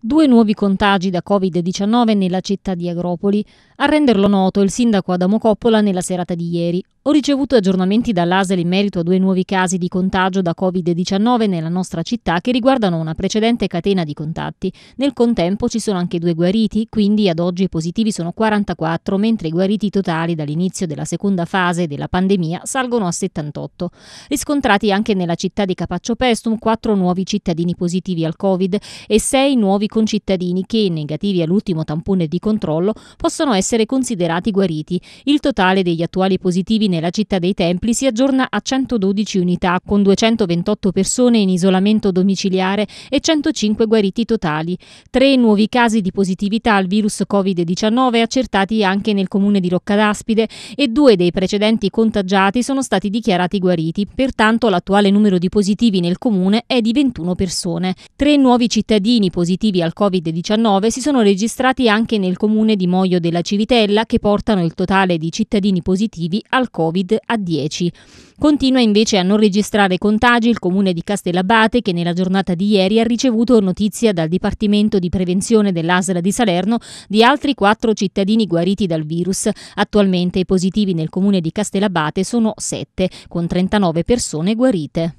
Due nuovi contagi da Covid-19 nella città di Agropoli. A renderlo noto il sindaco Adamo Coppola nella serata di ieri. Ho ricevuto aggiornamenti dall'ASL in merito a due nuovi casi di contagio da Covid-19 nella nostra città che riguardano una precedente catena di contatti. Nel contempo ci sono anche due guariti, quindi ad oggi i positivi sono 44, mentre i guariti totali dall'inizio della seconda fase della pandemia salgono a 78. Riscontrati anche nella città di Capaccio Pestum quattro nuovi cittadini positivi al Covid e sei nuovi concittadini che, negativi all'ultimo tampone di controllo, possono essere considerati guariti. Il totale degli attuali positivi nel nella città dei Templi si aggiorna a 112 unità, con 228 persone in isolamento domiciliare e 105 guariti totali. Tre nuovi casi di positività al virus Covid-19 accertati anche nel comune di Roccadaspide e due dei precedenti contagiati sono stati dichiarati guariti. Pertanto l'attuale numero di positivi nel comune è di 21 persone. Tre nuovi cittadini positivi al Covid-19 si sono registrati anche nel comune di Moglio della Civitella che portano il totale di cittadini positivi al Covid-19. Covid a 10. Continua invece a non registrare contagi il comune di Castellabate che nella giornata di ieri ha ricevuto notizia dal Dipartimento di Prevenzione dell'Asla di Salerno di altri quattro cittadini guariti dal virus. Attualmente i positivi nel comune di Castellabate sono 7, con 39 persone guarite.